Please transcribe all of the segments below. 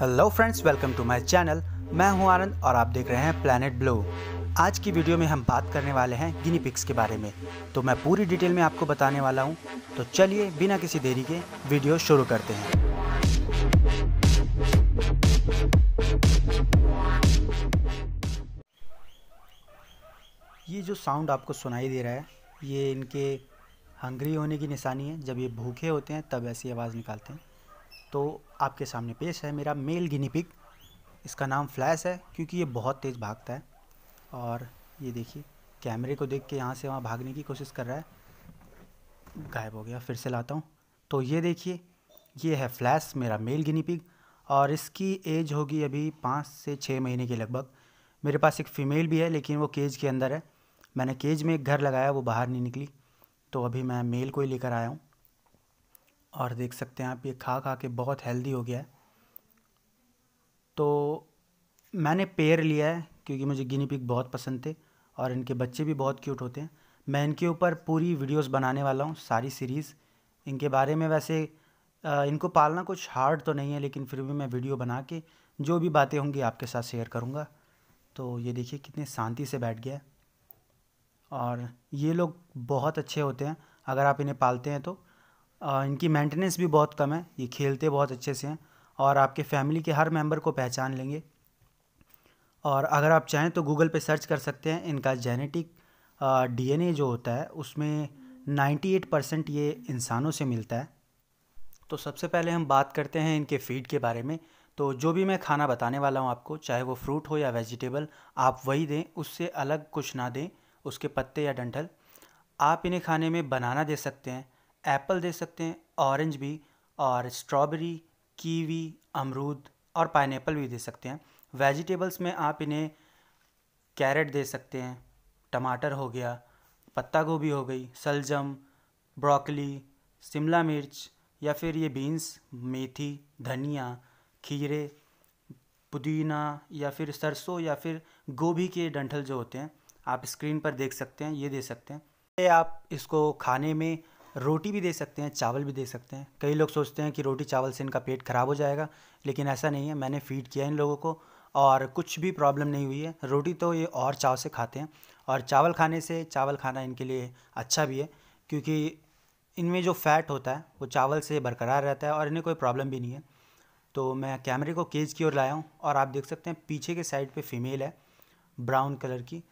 hello friends welcome to my channel मैं हूं आनंद और आप देख रहे हैं प्लैनेट ब्लू आज की वीडियो में हम बात करने वाले हैं गिनी पिक्स के बारे में तो मैं पूरी डिटेल में आपको बताने वाला हूं तो चलिए बिना किसी देरी के वीडियो शुरू करते हैं ये जो साउंड आपको सुनाई दे रहा है ये इनके हंगरी होने की निशानी है जब ये भूखे होते हैं तब ऐसी आवाज़ निकालते हैं तो आपके सामने पेश है मेरा मेल गिनीपिक इसका नाम फ्लैश है क्योंकि ये बहुत तेज़ भागता है और ये देखिए कैमरे को देख के यहाँ से वहाँ भागने की कोशिश कर रहा है गायब हो गया फिर से लाता हूँ तो ये देखिए ये है फ्लैश मेरा मेल पिक और इसकी एज होगी अभी पाँच से छः महीने के लगभग मेरे पास एक फ़ीमेल भी है लेकिन वो केज के अंदर है मैंने केज में एक घर लगाया वो बाहर नहीं निकली तो अभी मैं मेल को ही लेकर आया हूँ और देख सकते हैं आप ये खा खा के बहुत हेल्दी हो गया है तो मैंने पेयर लिया है क्योंकि मुझे गिनी पिक बहुत पसंद थे और इनके बच्चे भी बहुत क्यूट होते हैं मैं इनके ऊपर पूरी वीडियोस बनाने वाला हूँ सारी सीरीज़ इनके बारे में वैसे इनको पालना कुछ हार्ड तो नहीं है लेकिन फिर भी मैं वीडियो बना के जो भी बातें होंगी आपके साथ शेयर करूँगा तो ये देखिए कितने शांति से बैठ गया और ये लोग बहुत अच्छे होते हैं अगर आप इन्हें पालते हैं तो आ, इनकी मेंटेनेंस भी बहुत कम है ये खेलते बहुत अच्छे से हैं और आपके फैमिली के हर मेंबर को पहचान लेंगे और अगर आप चाहें तो गूगल पे सर्च कर सकते हैं इनका जेनेटिक डीएनए जो होता है उसमें 98 परसेंट ये इंसानों से मिलता है तो सबसे पहले हम बात करते हैं इनके फीड के बारे में तो जो भी मैं खाना बताने वाला हूँ आपको चाहे वो फ्रूट हो या वेजिटेबल आप वही दें उससे अलग कुछ ना दें उसके पत्ते या डंठल आप इन्हें खाने में बनाना दे सकते हैं एप्पल दे सकते हैं ऑरेंज भी और स्ट्रॉबेरी कीवी अमरूद और पाइनएप्पल भी दे सकते हैं वेजिटेबल्स में आप इन्हें कैरेट दे सकते हैं टमाटर हो गया पत्ता गोभी हो गई सलजम ब्रोकली शिमला मिर्च या फिर ये बीन्स मेथी धनिया खीरे पुदीना या फिर सरसों या फिर गोभी के डंठल जो होते हैं आप स्क्रीन पर देख सकते हैं ये दे सकते हैं आप इसको खाने में रोटी भी दे सकते हैं चावल भी दे सकते हैं कई लोग सोचते हैं कि रोटी चावल से इनका पेट ख़राब हो जाएगा लेकिन ऐसा नहीं है मैंने फीड किया इन लोगों को और कुछ भी प्रॉब्लम नहीं हुई है रोटी तो ये और चाव से खाते हैं और चावल खाने से चावल खाना इनके लिए अच्छा भी है क्योंकि इनमें जो फैट होता है वो चावल से बरकरार रहता है और इन्हें कोई प्रॉब्लम भी नहीं है तो मैं कैमरे को केज की ओर लाया हूँ और आप देख सकते हैं पीछे के साइड पे फीमेल है ब्राउन कलर की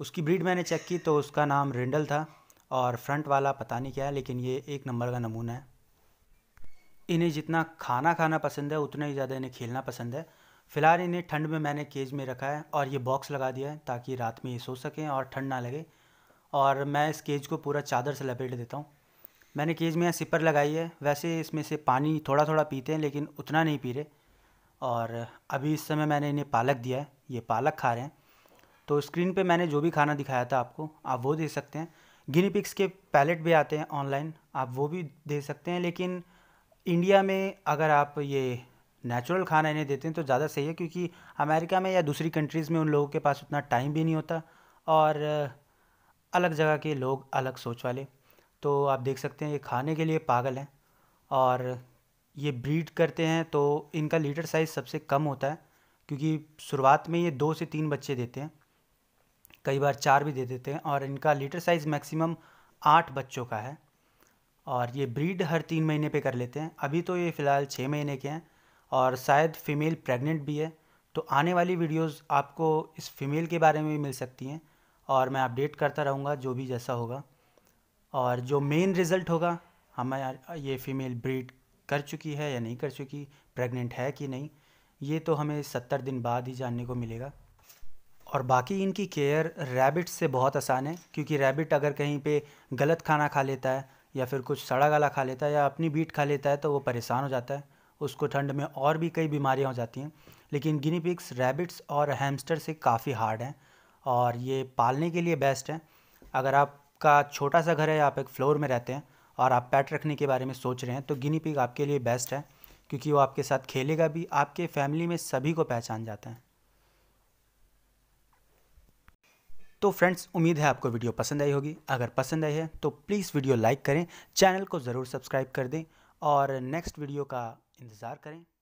उसकी ब्रीड मैंने चेक की तो उसका नाम रिंडल था और फ्रंट वाला पता नहीं क्या है लेकिन ये एक नंबर का नमूना है इन्हें जितना खाना खाना पसंद है उतना ही ज़्यादा इन्हें खेलना पसंद है फ़िलहाल इन्हें ठंड में मैंने केज में रखा है और ये बॉक्स लगा दिया है ताकि रात में ये सो सकें और ठंड ना लगे और मैं इस केज को पूरा चादर से लपेट देता हूँ मैंने केज में यहाँ सिपर लगाई है वैसे इसमें से पानी थोड़ा थोड़ा पीते हैं लेकिन उतना नहीं पी रहे और अभी इस समय मैंने इन्हें पालक दिया है ये पालक खा रहे हैं तो स्क्रीन पे मैंने जो भी खाना दिखाया था आपको आप वो दे सकते हैं गिनी पिक्स के पैलेट भी आते हैं ऑनलाइन आप वो भी दे सकते हैं लेकिन इंडिया में अगर आप ये नेचुरल खाना इन्हें देते हैं तो ज़्यादा सही है क्योंकि अमेरिका में या दूसरी कंट्रीज़ में उन लोगों के पास उतना टाइम भी नहीं होता और अलग जगह के लोग अलग सोच वाले तो आप देख सकते हैं ये खाने के लिए पागल हैं और ये ब्रीड करते हैं तो इनका लीटर साइज़ सबसे कम होता है क्योंकि शुरुआत में ये दो से तीन बच्चे देते हैं कई बार चार भी दे देते हैं और इनका लीटर साइज़ मैक्सिमम आठ बच्चों का है और ये ब्रीड हर तीन महीने पे कर लेते हैं अभी तो ये फ़िलहाल छः महीने के हैं और शायद फ़ीमेल प्रेग्नेंट भी है तो आने वाली वीडियोस आपको इस फीमेल के बारे में भी मिल सकती हैं और मैं अपडेट करता रहूँगा जो भी जैसा होगा और जो मेन रिज़ल्ट होगा हमें ये फ़ीमेल ब्रीड कर चुकी है या नहीं कर चुकी प्रेग्नेंट है कि नहीं ये तो हमें सत्तर दिन बाद ही जानने को मिलेगा और बाकी इनकी केयर रैबिट से बहुत आसान है क्योंकि रैबिट अगर कहीं पे गलत खाना खा लेता है या फिर कुछ सड़ा गला खा लेता है या अपनी बीट खा लेता है तो वो परेशान हो जाता है उसको ठंड में और भी कई बीमारियाँ हो जाती हैं लेकिन गिनी पिग्स रैबिट्स और हैमस्टर से काफ़ी हार्ड हैं और ये पालने के लिए बेस्ट हैं अगर आपका छोटा सा घर है आप एक फ्लोर में रहते हैं और आप पैट रखने के बारे में सोच रहे हैं तो गिनी पिग आपके लिए बेस्ट है क्योंकि वो आपके साथ खेलेगा भी आपके फैमिली में सभी को पहचान जाता है तो फ्रेंड्स उम्मीद है आपको वीडियो पसंद आई होगी अगर पसंद आई है तो प्लीज़ वीडियो लाइक करें चैनल को ज़रूर सब्सक्राइब कर दें और नेक्स्ट वीडियो का इंतज़ार करें